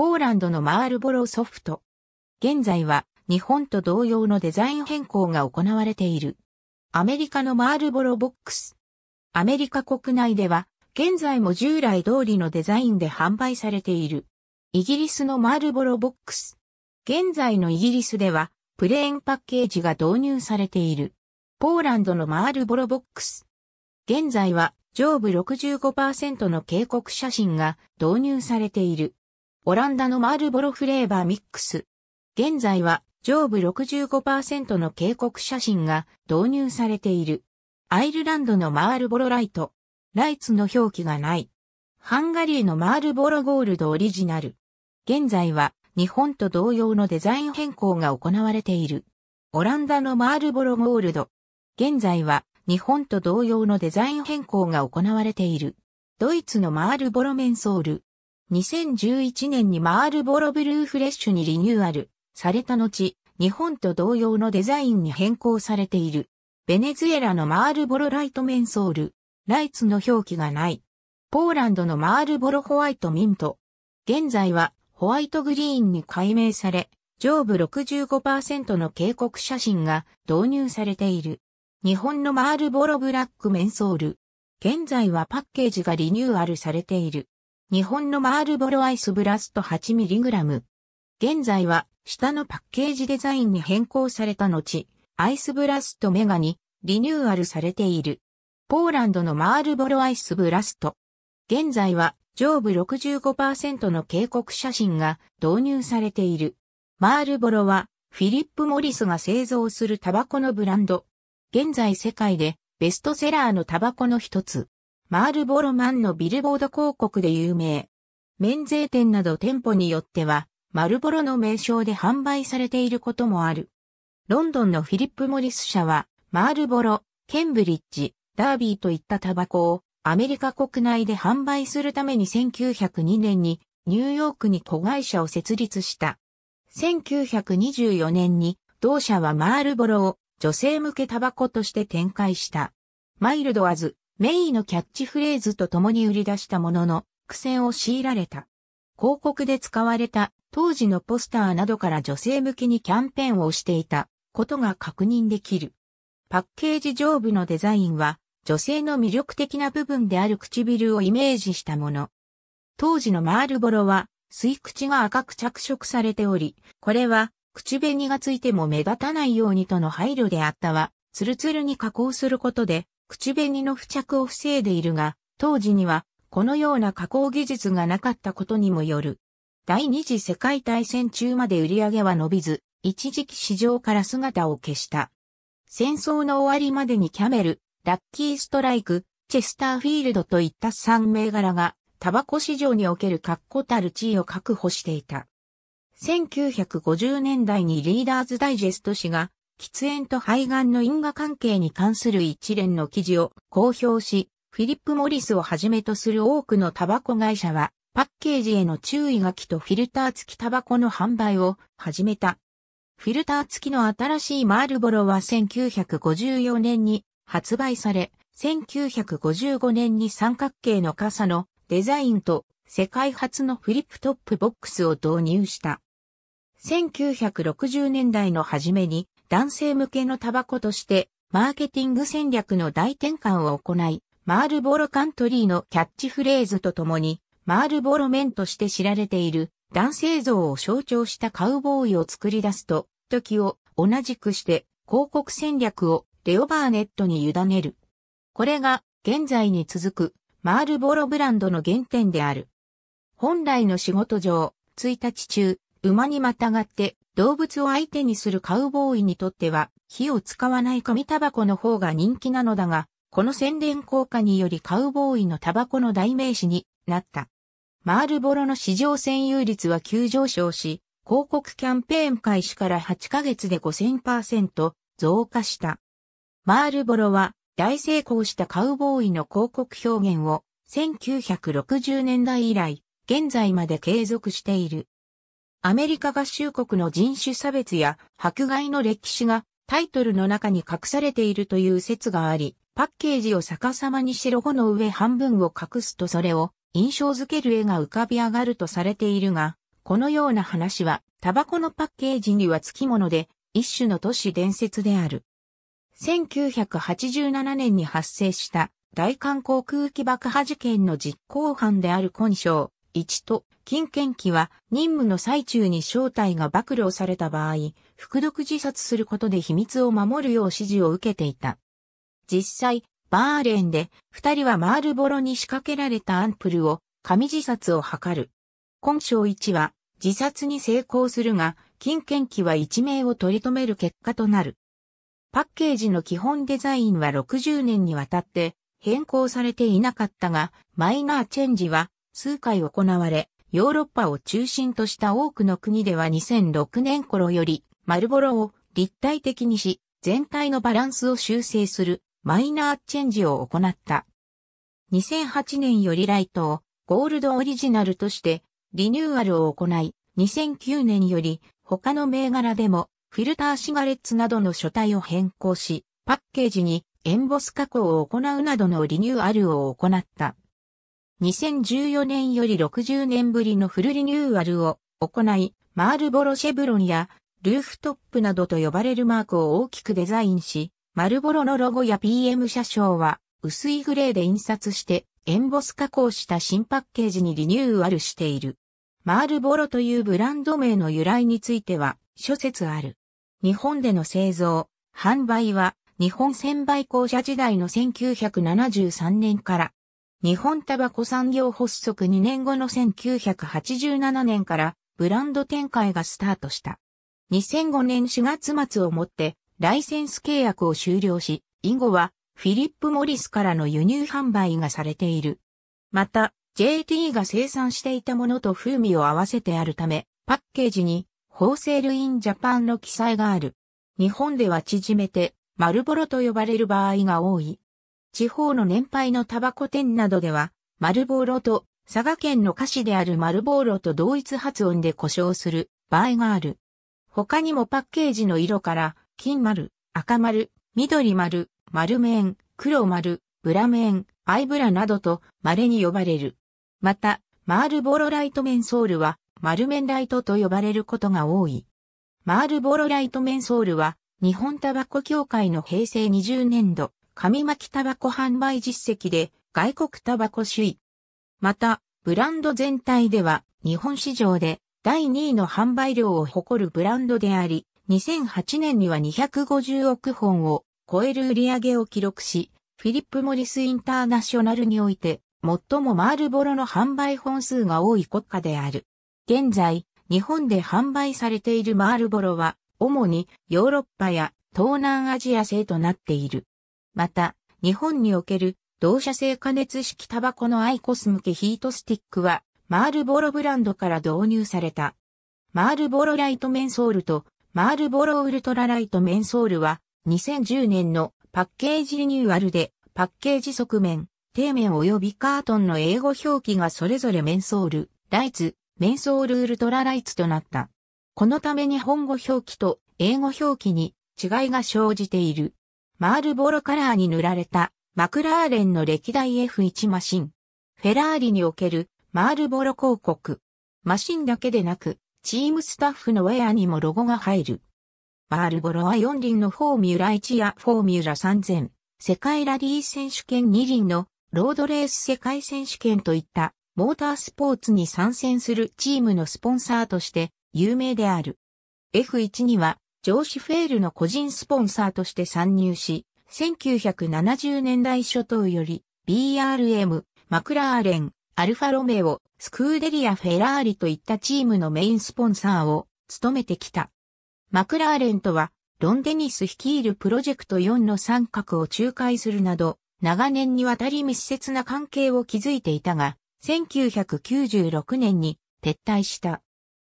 ポーランドのマールボロソフト。現在は日本と同様のデザイン変更が行われている。アメリカのマールボロボックス。アメリカ国内では現在も従来通りのデザインで販売されている。イギリスのマールボロボックス。現在のイギリスではプレーンパッケージが導入されている。ポーランドのマールボロボックス。現在は上部65%の警告写真が導入されている。オランダのマールボロフレーバーミックス。現在は上部65%の警告写真が導入されている。アイルランドのマールボロライト。ライツの表記がない。ハンガリーのマールボロゴールドオリジナル。現在は日本と同様のデザイン変更が行われている。オランダのマールボロゴールド。現在は日本と同様のデザイン変更が行われている。ドイツのマールボロメンソール。2011年にマールボロブルーフレッシュにリニューアルされた後、日本と同様のデザインに変更されている。ベネズエラのマールボロライトメンソール、ライツの表記がない。ポーランドのマールボロホワイトミント。現在はホワイトグリーンに改名され、上部65%の警告写真が導入されている。日本のマールボロブラックメンソール。現在はパッケージがリニューアルされている。日本のマールボロアイスブラスト 8mg。現在は、下のパッケージデザインに変更された後、アイスブラストメガにリニューアルされている。ポーランドのマールボロアイスブラスト。現在は、上部65%の警告写真が導入されている。マールボロは、フィリップ・モリスが製造するタバコのブランド。現在世界でベストセラーのタバコの一つ。マールボロマンのビルボード広告で有名。免税店など店舗によっては、マルボロの名称で販売されていることもある。ロンドンのフィリップ・モリス社は、マールボロ、ケンブリッジ、ダービーといったタバコをアメリカ国内で販売するために1902年にニューヨークに子会社を設立した。1924年に同社はマールボロを女性向けタバコとして展開した。マイルドアズ、メイのキャッチフレーズと共に売り出したものの、苦戦を強いられた。広告で使われた当時のポスターなどから女性向きにキャンペーンをしていたことが確認できる。パッケージ上部のデザインは女性の魅力的な部分である唇をイメージしたもの。当時のマールボロは吸い口が赤く着色されており、これは口紅がついても目立たないようにとの配慮であったわ、ツルツルに加工することで口紅の付着を防いでいるが、当時にはこのような加工技術がなかったことにもよる。第二次世界大戦中まで売り上げは伸びず、一時期市場から姿を消した。戦争の終わりまでにキャメル、ラッキーストライク、チェスターフィールドといった3銘柄が、タバコ市場における確固たる地位を確保していた。1950年代にリーダーズダイジェスト誌が喫煙と肺がんの因果関係に関する一連の記事を公表し、フィリップ・モリスをはじめとする多くのタバコ会社は、パッケージへの注意書きとフィルター付きタバコの販売を始めた。フィルター付きの新しいマールボロは1954年に発売され、1955年に三角形の傘のデザインと世界初のフリップトップボックスを導入した。1960年代の初めに男性向けのタバコとして、マーケティング戦略の大転換を行い、マールボロカントリーのキャッチフレーズとともに、マールボロ面として知られている男性像を象徴したカウボーイを作り出すと、時を同じくして広告戦略をレオバーネットに委ねる。これが現在に続くマールボロブランドの原点である。本来の仕事上、1日中、馬にまたがって動物を相手にするカウボーイにとっては火を使わない紙タバコの方が人気なのだが、この宣伝効果によりカウボーイのタバコの代名詞になった。マールボロの市場占有率は急上昇し、広告キャンペーン開始から8ヶ月で5000%増加した。マールボロは大成功したカウボーイの広告表現を1960年代以来、現在まで継続している。アメリカ合衆国の人種差別や迫害の歴史がタイトルの中に隠されているという説があり、パッケージを逆さまにしロゴの上半分を隠すとそれを印象づける絵が浮かび上がるとされているが、このような話はタバコのパッケージには付き物で一種の都市伝説である。1987年に発生した大韓航空機爆破事件の実行犯である根性。1と、金券機は任務の最中に正体が暴露された場合、服毒自殺することで秘密を守るよう指示を受けていた。実際、バーレンで二人はマールボロに仕掛けられたアンプルを紙自殺を図る。根章1は自殺に成功するが、金券機は一命を取り留める結果となる。パッケージの基本デザインは60年にわたって変更されていなかったが、マイナーチェンジは数回行われ、ヨーロッパを中心とした多くの国では2006年頃より、丸ボロを立体的にし、全体のバランスを修正するマイナーチェンジを行った。2008年よりライトをゴールドオリジナルとしてリニューアルを行い、2009年より他の銘柄でもフィルターシガレッツなどの書体を変更し、パッケージにエンボス加工を行うなどのリニューアルを行った。2014年より60年ぶりのフルリニューアルを行い、マールボロシェブロンやルーフトップなどと呼ばれるマークを大きくデザインし、マルボロのロゴや PM 車掌は薄いグレーで印刷してエンボス加工した新パッケージにリニューアルしている。マールボロというブランド名の由来については諸説ある。日本での製造、販売は日本専売公社時代の1973年から日本タバコ産業発足2年後の1987年からブランド展開がスタートした。2005年4月末をもってライセンス契約を終了し、以後はフィリップ・モリスからの輸入販売がされている。また、JT が生産していたものと風味を合わせてあるため、パッケージに、ホーセール・イン・ジャパンの記載がある。日本では縮めて、マルボロと呼ばれる場合が多い。地方の年配のタバコ店などでは、丸ボーロと佐賀県の歌詞である丸ボーロと同一発音で呼称する場合がある。他にもパッケージの色から、金丸、赤丸、緑丸、丸面、黒丸、ブラ面、アイブラなどと稀に呼ばれる。また、マールボロライトメンソールは、丸面ライトと呼ばれることが多い。マールボロライトメンソールは、日本タバコ協会の平成20年度、紙巻きタバコ販売実績で外国タバコ首位。また、ブランド全体では日本市場で第2位の販売量を誇るブランドであり、2008年には250億本を超える売り上げを記録し、フィリップ・モリス・インターナショナルにおいて、最もマールボロの販売本数が多い国家である。現在、日本で販売されているマールボロは、主にヨーロッパや東南アジア製となっている。また、日本における同社製加熱式タバコのアイコス向けヒートスティックは、マールボロブランドから導入された。マールボロライトメンソールとマールボロウルトラライトメンソールは2010年のパッケージリニューアルでパッケージ側面、底面及びカートンの英語表記がそれぞれメンソール、ライツ、メンソールウルトラライツとなった。このため日本語表記と英語表記に違いが生じている。マールボロカラーに塗られたマクラーレンの歴代 F1 マシン。フェラーリにおけるマールボロ広告。マシンだけでなく、チームスタッフのウェアにもロゴが入る。マールボロは4輪のフォーミュラ1やフォーミュラ3000、世界ラリー選手権2輪のロードレース世界選手権といったモータースポーツに参戦するチームのスポンサーとして有名である。F1 にはジョーシフェールの個人スポンサーとして参入し、1970年代初頭より BRM、マクラーレン、アルファロメオ、スクーデリア・フェラーリといったチームのメインスポンサーを務めてきた。マクラーレンとは、ロン・デニス率いるプロジェクト4の三角を仲介するなど、長年にわたり密接な関係を築いていたが、1996年に撤退した。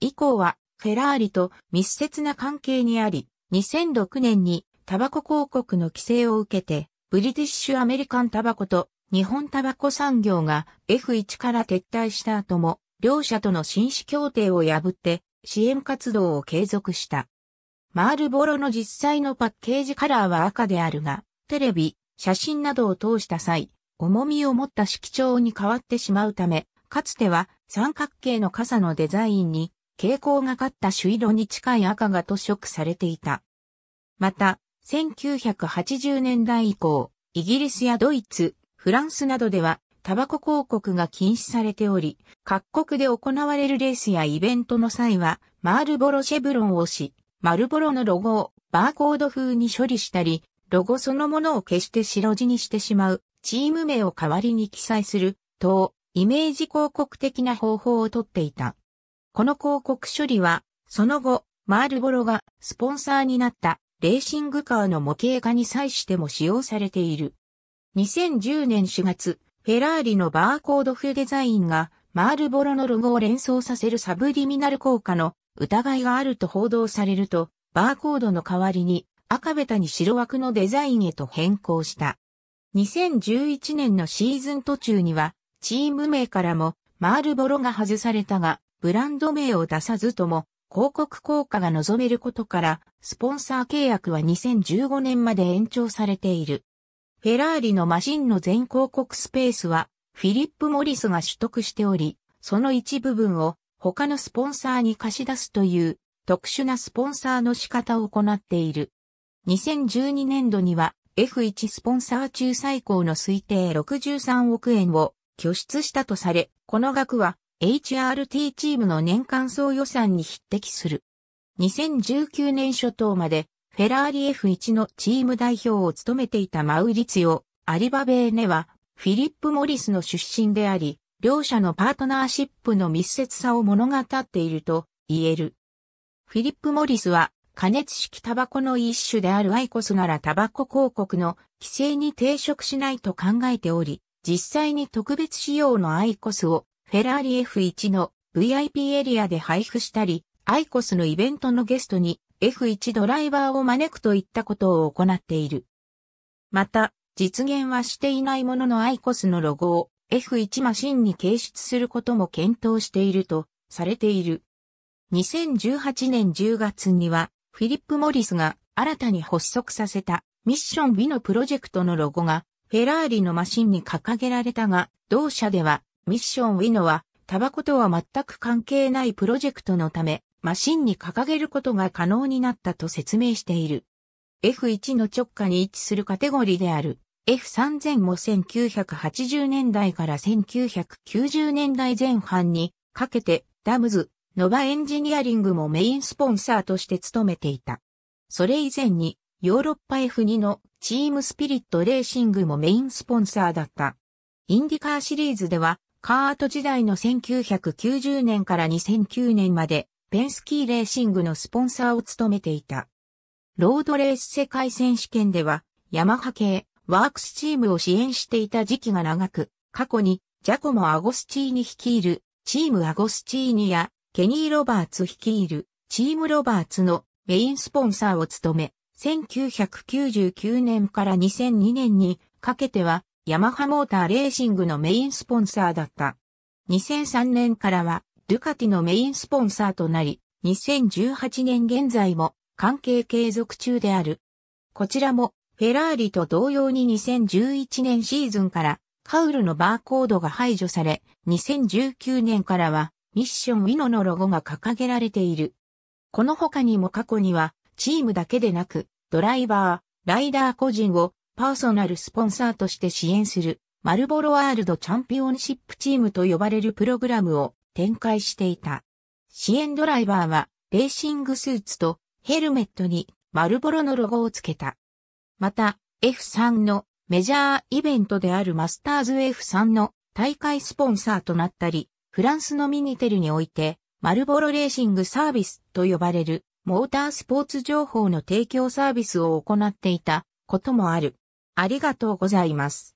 以降はフェラーリと密接な関係にあり、2006年にタバコ広告の規制を受けて、ブリティッシュアメリカンタバコと日本タバコ産業が F1 から撤退した後も、両社との紳士協定を破って支援活動を継続した。マールボロの実際のパッケージカラーは赤であるが、テレビ、写真などを通した際、重みを持った色調に変わってしまうため、かつては三角形の傘のデザインに蛍光がかった朱色に近い赤が塗色されていた。また、1980年代以降、イギリスやドイツ、フランスなどでは、タバコ広告が禁止されており、各国で行われるレースやイベントの際は、マールボロシェブロンをし、マルボロのロゴをバーコード風に処理したり、ロゴそのものを消して白地にしてしまう、チーム名を代わりに記載する、等、イメージ広告的な方法をとっていた。この広告処理は、その後、マールボロがスポンサーになったレーシングカーの模型化に際しても使用されている。2010年4月、フェラーリのバーコード風デザインがマールボロのロゴを連想させるサブリミナル効果の疑いがあると報道されると、バーコードの代わりに赤べたに白枠のデザインへと変更した。2011年のシーズン途中には、チーム名からもマールボロが外されたが、ブランド名を出さずとも広告効果が望めることから、スポンサー契約は2015年まで延長されている。フェラーリのマシンの全広告スペースは、フィリップ・モリスが取得しており、その一部分を他のスポンサーに貸し出すという特殊なスポンサーの仕方を行っている。2012年度には F1 スポンサー中最高の推定63億円を拠出したとされ、この額は HRT チームの年間総予算に匹敵する。2019年初頭までフェラーリ F1 のチーム代表を務めていたマウリツヨ、アリバベーネはフィリップ・モリスの出身であり、両者のパートナーシップの密接さを物語っていると言える。フィリップ・モリスは加熱式タバコの一種であるアイコスならタバコ広告の規制に抵触しないと考えており、実際に特別仕様のアイコスをフェラーリ F1 の VIP エリアで配布したり、アイコスのイベントのゲストに F1 ドライバーを招くといったことを行っている。また、実現はしていないもののアイコスのロゴを F1 マシンに掲出することも検討しているとされている。2018年10月にはフィリップ・モリスが新たに発足させたミッション B のプロジェクトのロゴがフェラーリのマシンに掲げられたが、同社ではミッションウィノは、タバコとは全く関係ないプロジェクトのため、マシンに掲げることが可能になったと説明している。F1 の直下に位置するカテゴリーである F3000 も1980年代から1990年代前半にかけてダムズ、ノバエンジニアリングもメインスポンサーとして務めていた。それ以前にヨーロッパ F2 のチームスピリットレーシングもメインスポンサーだった。インディカーシリーズではカート時代の1990年から2009年まで、ペンスキーレーシングのスポンサーを務めていた。ロードレース世界選手権では、ヤマハ系、ワークスチームを支援していた時期が長く、過去に、ジャコモ・アゴスチーニ率いる、チームアゴスチーニや、ケニー・ロバーツ率いる、チーム・ロバーツのメインスポンサーを務め、1999年から2002年にかけては、ヤマハモーターレーシングのメインスポンサーだった。2003年からは、ドゥカティのメインスポンサーとなり、2018年現在も関係継続中である。こちらも、フェラーリと同様に2011年シーズンからカウルのバーコードが排除され、2019年からはミッションウィノのロゴが掲げられている。この他にも過去にはチームだけでなく、ドライバー、ライダー個人をパーソナルスポンサーとして支援する、マルボロワールドチャンピオンシップチームと呼ばれるプログラムを展開していた。支援ドライバーは、レーシングスーツとヘルメットにマルボロのロゴをつけた。また、F3 のメジャーイベントであるマスターズ F3 の大会スポンサーとなったり、フランスのミニテルにおいて、マルボロレーシングサービスと呼ばれるモータースポーツ情報の提供サービスを行っていたこともある。ありがとうございます。